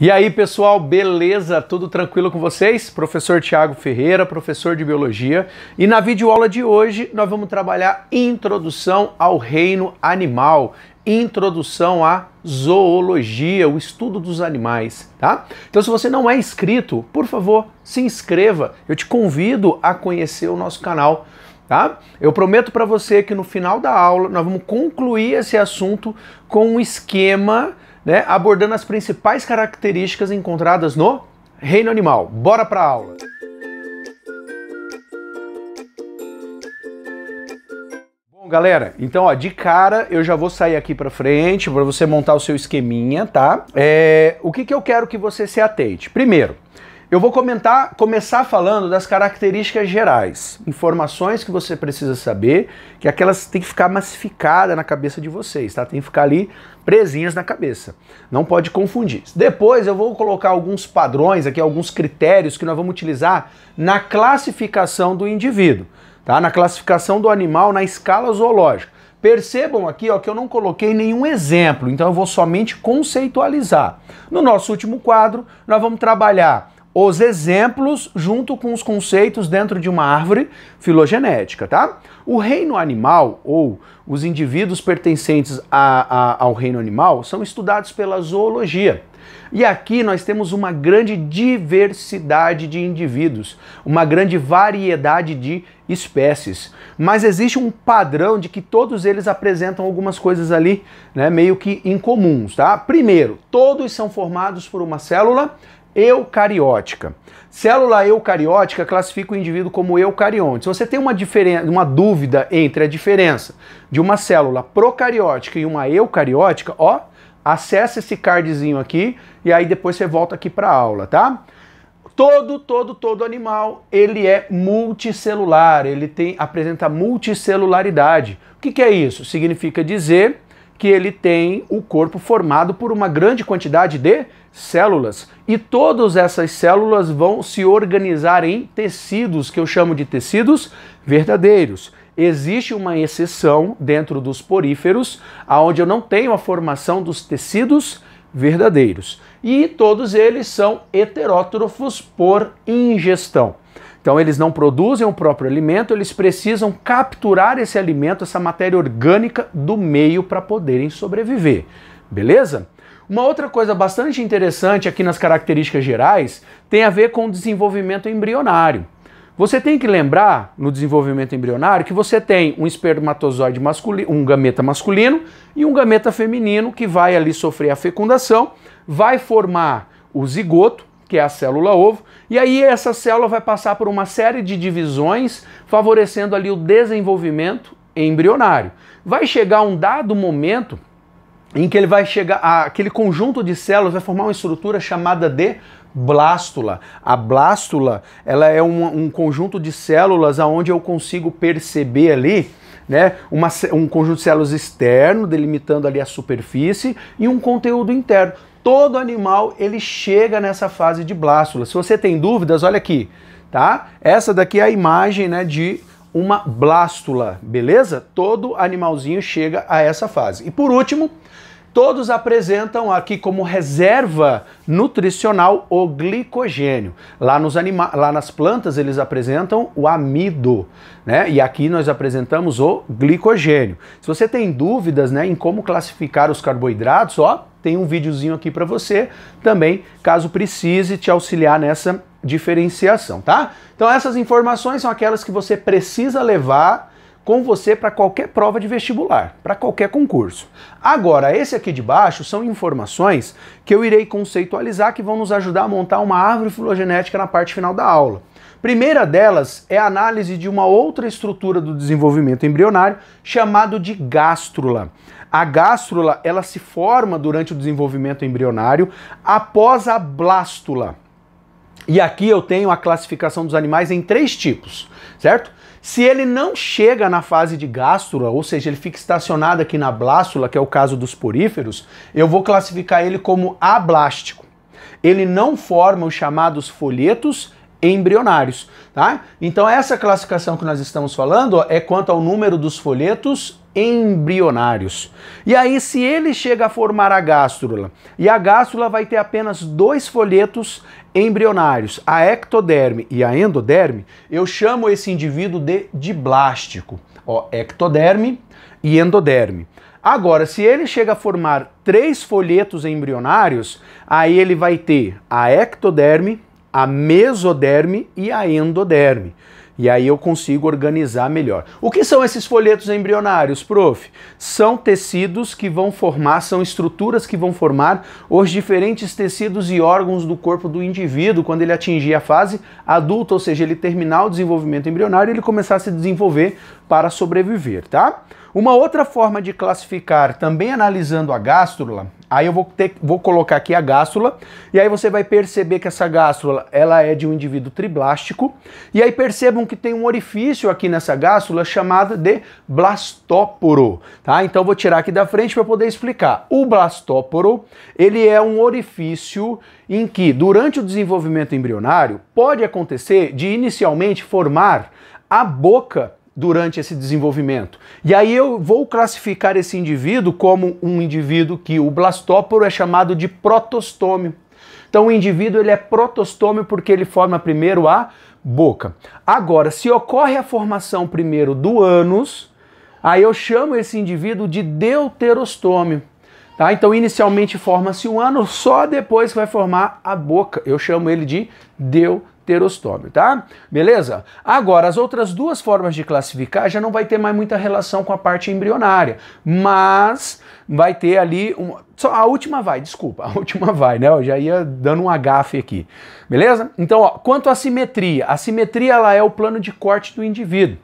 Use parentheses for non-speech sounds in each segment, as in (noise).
E aí, pessoal, beleza? Tudo tranquilo com vocês? Professor Tiago Ferreira, professor de biologia, e na videoaula de hoje nós vamos trabalhar introdução ao reino animal, introdução à zoologia, o estudo dos animais, tá? Então, se você não é inscrito, por favor, se inscreva. Eu te convido a conhecer o nosso canal. Tá? Eu prometo para você que no final da aula nós vamos concluir esse assunto com um esquema né, abordando as principais características encontradas no reino animal. Bora para a aula! Bom, galera, então ó, de cara eu já vou sair aqui para frente para você montar o seu esqueminha, tá? É, o que, que eu quero que você se atente? Primeiro, eu vou comentar, começar falando das características gerais, informações que você precisa saber, que aquelas têm que ficar massificadas na cabeça de vocês, tá? Tem que ficar ali presinhas na cabeça. Não pode confundir. Depois eu vou colocar alguns padrões aqui, alguns critérios que nós vamos utilizar na classificação do indivíduo, tá? Na classificação do animal na escala zoológica. Percebam aqui ó, que eu não coloquei nenhum exemplo, então eu vou somente conceitualizar. No nosso último quadro, nós vamos trabalhar os exemplos junto com os conceitos dentro de uma árvore filogenética, tá? O reino animal, ou os indivíduos pertencentes a, a, ao reino animal, são estudados pela zoologia. E aqui nós temos uma grande diversidade de indivíduos, uma grande variedade de espécies. Mas existe um padrão de que todos eles apresentam algumas coisas ali, né, meio que incomuns, tá? Primeiro, todos são formados por uma célula eucariótica. Célula eucariótica classifica o indivíduo como eucarionte. Se você tem uma, uma dúvida entre a diferença de uma célula procariótica e uma eucariótica, ó, acessa esse cardzinho aqui e aí depois você volta aqui para a aula, tá? Todo, todo, todo animal, ele é multicelular, ele tem apresenta multicelularidade. O que, que é isso? Significa dizer que ele tem o corpo formado por uma grande quantidade de células. E todas essas células vão se organizar em tecidos, que eu chamo de tecidos verdadeiros. Existe uma exceção dentro dos poríferos, onde eu não tenho a formação dos tecidos verdadeiros. E todos eles são heterótrofos por ingestão. Então eles não produzem o próprio alimento, eles precisam capturar esse alimento, essa matéria orgânica do meio para poderem sobreviver. Beleza? Uma outra coisa bastante interessante aqui nas características gerais tem a ver com o desenvolvimento embrionário. Você tem que lembrar no desenvolvimento embrionário que você tem um espermatozoide masculino, um gameta masculino e um gameta feminino que vai ali sofrer a fecundação, vai formar o zigoto, que é a célula ovo, e aí essa célula vai passar por uma série de divisões, favorecendo ali o desenvolvimento embrionário. Vai chegar um dado momento em que ele vai chegar, aquele conjunto de células vai formar uma estrutura chamada de blástula. A blástula, ela é um, um conjunto de células aonde eu consigo perceber ali né, uma, um conjunto de células externo, delimitando ali a superfície, e um conteúdo interno todo animal ele chega nessa fase de blástula. Se você tem dúvidas, olha aqui, tá? Essa daqui é a imagem, né, de uma blástula, beleza? Todo animalzinho chega a essa fase. E por último, todos apresentam aqui como reserva nutricional o glicogênio. Lá, nos anima lá nas plantas eles apresentam o amido, né? E aqui nós apresentamos o glicogênio. Se você tem dúvidas né, em como classificar os carboidratos, ó, tem um videozinho aqui para você também, caso precise te auxiliar nessa diferenciação, tá? Então essas informações são aquelas que você precisa levar com você para qualquer prova de vestibular, para qualquer concurso. Agora, esse aqui de baixo são informações que eu irei conceitualizar que vão nos ajudar a montar uma árvore filogenética na parte final da aula. Primeira delas é a análise de uma outra estrutura do desenvolvimento embrionário chamado de gástrula. A gástrula, ela se forma durante o desenvolvimento embrionário após a blástula. E aqui eu tenho a classificação dos animais em três tipos, certo? Se ele não chega na fase de gástrula, ou seja, ele fica estacionado aqui na blástula, que é o caso dos poríferos, eu vou classificar ele como ablástico. Ele não forma os chamados folhetos embrionários, tá? Então essa classificação que nós estamos falando ó, é quanto ao número dos folhetos embrionários. E aí, se ele chega a formar a gástrula, e a gástrula vai ter apenas dois folhetos embrionários, a ectoderme e a endoderme, eu chamo esse indivíduo de diblástico. Ó, ectoderme e endoderme. Agora, se ele chega a formar três folhetos embrionários, aí ele vai ter a ectoderme, a mesoderme e a endoderme. E aí eu consigo organizar melhor. O que são esses folhetos embrionários, prof? São tecidos que vão formar, são estruturas que vão formar os diferentes tecidos e órgãos do corpo do indivíduo quando ele atingir a fase adulta, ou seja, ele terminar o desenvolvimento embrionário e ele começar a se desenvolver para sobreviver, tá? Uma outra forma de classificar, também analisando a gástrula, aí eu vou, ter, vou colocar aqui a gástrula, e aí você vai perceber que essa gástrula ela é de um indivíduo triblástico, e aí percebam que tem um orifício aqui nessa gástrula chamado de blastóporo, tá? Então vou tirar aqui da frente para poder explicar. O blastóporo, ele é um orifício em que durante o desenvolvimento embrionário pode acontecer de inicialmente formar a boca durante esse desenvolvimento. E aí eu vou classificar esse indivíduo como um indivíduo que o blastóporo é chamado de protostômio. Então o indivíduo ele é protostômio porque ele forma primeiro a boca. Agora, se ocorre a formação primeiro do ânus, aí eu chamo esse indivíduo de deuterostômio. Tá? Então, inicialmente forma-se o ânus, só depois vai formar a boca. Eu chamo ele de deuterostômio pterostômio, tá? Beleza? Agora, as outras duas formas de classificar já não vai ter mais muita relação com a parte embrionária, mas vai ter ali um... só a última vai, desculpa, (laughs) a última vai, né? Eu já ia dando um agafe aqui. Beleza? Então, ó, quanto à simetria, a simetria ela é o plano de corte do indivíduo.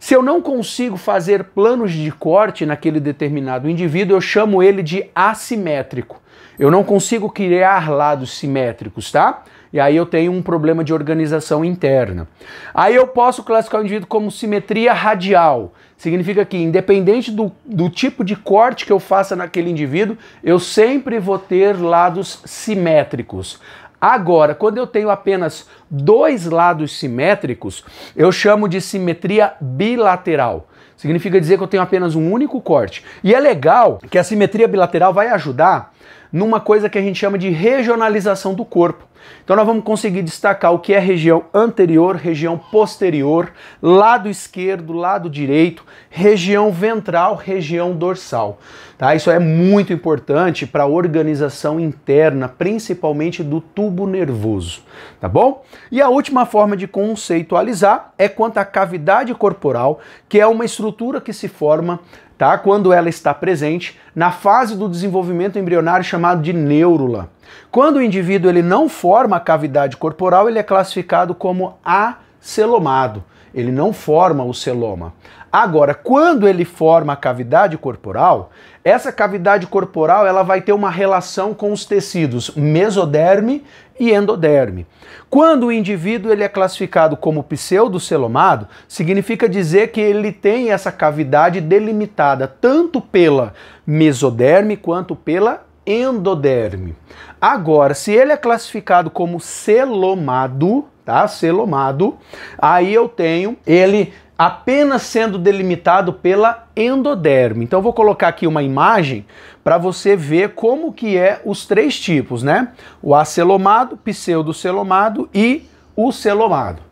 Se eu não consigo fazer planos de corte naquele determinado indivíduo, eu chamo ele de assimétrico. Eu não consigo criar lados simétricos, tá? e aí eu tenho um problema de organização interna. Aí eu posso classificar o indivíduo como simetria radial. Significa que, independente do, do tipo de corte que eu faça naquele indivíduo, eu sempre vou ter lados simétricos. Agora, quando eu tenho apenas dois lados simétricos, eu chamo de simetria bilateral. Significa dizer que eu tenho apenas um único corte. E é legal que a simetria bilateral vai ajudar numa coisa que a gente chama de regionalização do corpo. Então nós vamos conseguir destacar o que é região anterior, região posterior, lado esquerdo, lado direito, região ventral, região dorsal. Tá? Isso é muito importante para a organização interna, principalmente do tubo nervoso, tá bom? E a última forma de conceitualizar é quanto à cavidade corporal, que é uma estrutura que se forma tá? quando ela está presente na fase do desenvolvimento embrionário chamado de neurula. Quando o indivíduo ele não forma a cavidade corporal, ele é classificado como acelomado. Ele não forma o celoma. Agora, quando ele forma a cavidade corporal, essa cavidade corporal ela vai ter uma relação com os tecidos mesoderme e endoderme. Quando o indivíduo ele é classificado como pseudocelomado, significa dizer que ele tem essa cavidade delimitada tanto pela mesoderme quanto pela endoderme. Agora, se ele é classificado como selomado, tá? Selomado, aí eu tenho ele apenas sendo delimitado pela endoderme. Então vou colocar aqui uma imagem para você ver como que é os três tipos, né? O acelomado, pseudocelomado e o celomado.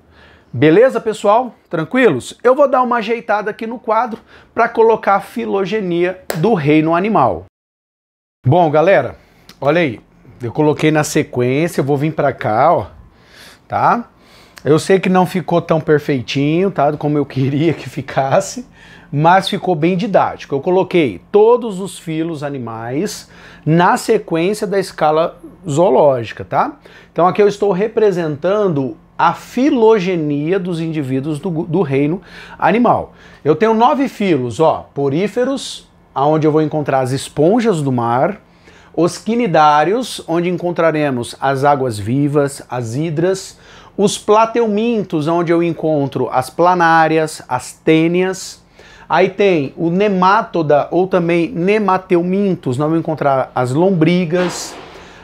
Beleza, pessoal? Tranquilos? Eu vou dar uma ajeitada aqui no quadro para colocar a filogenia do reino animal. Bom, galera, olha aí. Eu coloquei na sequência, eu vou vir para cá, ó, tá? Eu sei que não ficou tão perfeitinho, tá? Como eu (laughs) queria que ficasse, mas ficou bem didático. Eu coloquei todos os filos animais na sequência da escala zoológica, tá? Então aqui eu estou representando a filogenia dos indivíduos do, do reino animal. Eu tenho nove filos, ó, poríferos, aonde eu vou encontrar as esponjas do mar, os quinidários, onde encontraremos as águas vivas, as hidras, os plateumintos, onde eu encontro as planárias, as tênias. Aí tem o nematoda ou também nemateumintos, nós vamos encontrar as lombrigas.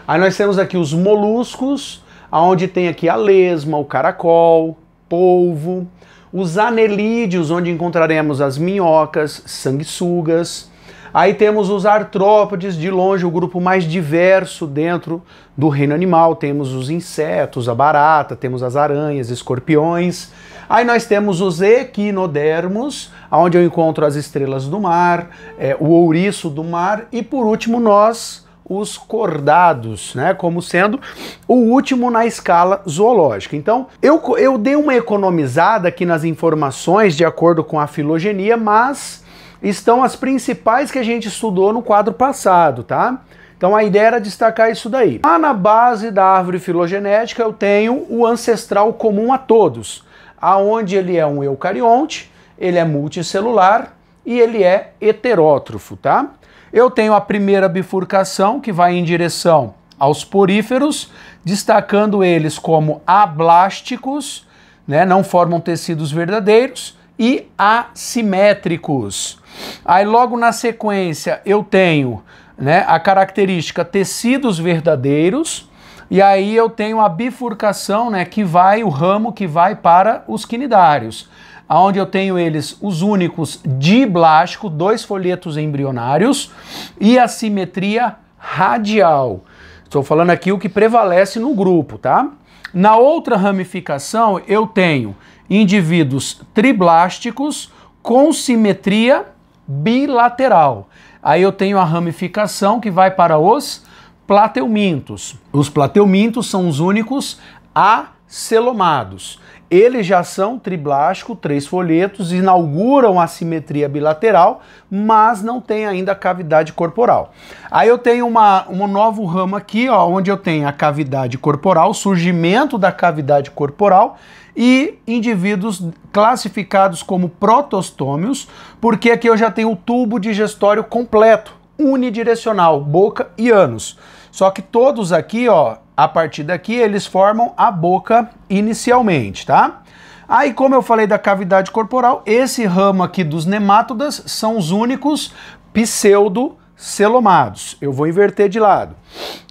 Aí nós temos aqui os moluscos, onde tem aqui a lesma, o caracol, polvo. Os anelídeos, onde encontraremos as minhocas, sanguessugas. Aí temos os artrópodes, de longe o grupo mais diverso dentro do reino animal. Temos os insetos, a barata, temos as aranhas, escorpiões. Aí nós temos os equinodermos, onde eu encontro as estrelas do mar, é, o ouriço do mar e por último nós, os cordados, né, como sendo o último na escala zoológica. Então, eu, eu dei uma economizada aqui nas informações de acordo com a filogenia, mas estão as principais que a gente estudou no quadro passado, tá? Então a ideia era destacar isso daí. Lá na base da árvore filogenética eu tenho o ancestral comum a todos, aonde ele é um eucarionte, ele é multicelular e ele é heterótrofo, tá? Eu tenho a primeira bifurcação que vai em direção aos poríferos, destacando eles como ablásticos, né, não formam tecidos verdadeiros, e assimétricos. Aí logo na sequência eu tenho né, a característica tecidos verdadeiros, e aí eu tenho a bifurcação né, que vai, o ramo que vai para os quinidários onde eu tenho eles os únicos diblástico, dois folhetos embrionários e a simetria radial. Estou falando aqui o que prevalece no grupo, tá? Na outra ramificação, eu tenho indivíduos triblásticos com simetria bilateral. Aí eu tenho a ramificação que vai para os plateumintos. Os plateumintos são os únicos acelomados. Eles já são triblástico, três folhetos, inauguram a simetria bilateral, mas não tem ainda a cavidade corporal. Aí eu tenho uma, um novo ramo aqui, ó, onde eu tenho a cavidade corporal, surgimento da cavidade corporal e indivíduos classificados como protostômios, porque aqui eu já tenho o tubo digestório completo, unidirecional, boca e ânus. Só que todos aqui, ó, a partir daqui, eles formam a boca inicialmente, tá? Aí, como eu falei da cavidade corporal, esse ramo aqui dos nemátodas são os únicos pseudocelomados. Eu vou inverter de lado.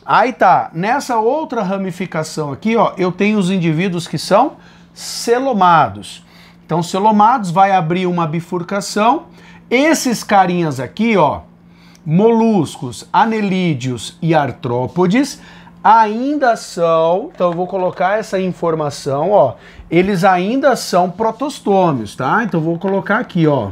Aí tá, nessa outra ramificação aqui, ó, eu tenho os indivíduos que são celomados. Então, celomados vai abrir uma bifurcação. Esses carinhas aqui, ó, moluscos, anelídeos e artrópodes, ainda são, então eu vou colocar essa informação, ó, eles ainda são protostômios, tá? Então eu vou colocar aqui, ó,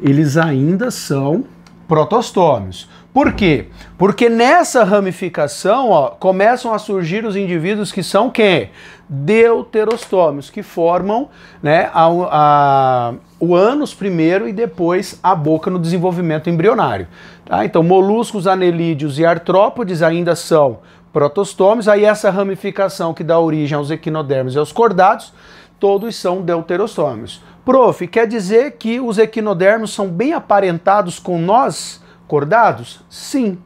eles ainda são protostômios. Por quê? Porque nessa ramificação ó, começam a surgir os indivíduos que são quem? Deuterostômios, que formam né, a, a, o ânus primeiro e depois a boca no desenvolvimento embrionário. Tá? Então, moluscos, anelídeos e artrópodes ainda são protostomes, aí essa ramificação que dá origem aos equinodermos e aos cordados, todos são deuterostômios. Prof, quer dizer que os equinodermos são bem aparentados com nós? acordados? Sim.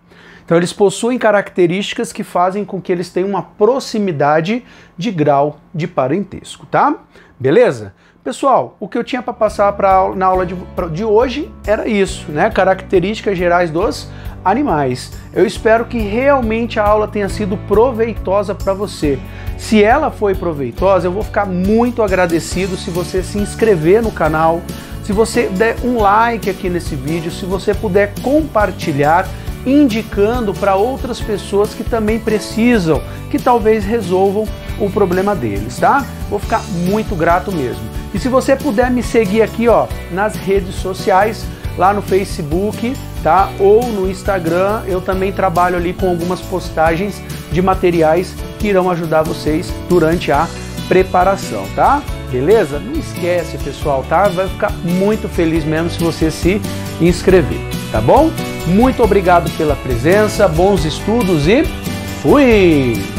Então eles possuem características que fazem com que eles tenham uma proximidade de grau de parentesco, tá? Beleza? Pessoal, o que eu tinha para passar pra, na aula de, pra, de hoje era isso, né? Características gerais dos animais. Eu espero que realmente a aula tenha sido proveitosa para você. Se ela foi proveitosa, eu vou ficar muito agradecido se você se inscrever no canal, se você der um like aqui nesse vídeo, se você puder compartilhar, indicando para outras pessoas que também precisam, que talvez resolvam o problema deles, tá? Vou ficar muito grato mesmo. E se você puder me seguir aqui, ó, nas redes sociais, lá no Facebook, tá? Ou no Instagram, eu também trabalho ali com algumas postagens de materiais que irão ajudar vocês durante a preparação, tá? beleza? Não esquece, pessoal, tá? Vai ficar muito feliz mesmo se você se inscrever, tá bom? Muito obrigado pela presença, bons estudos e fui!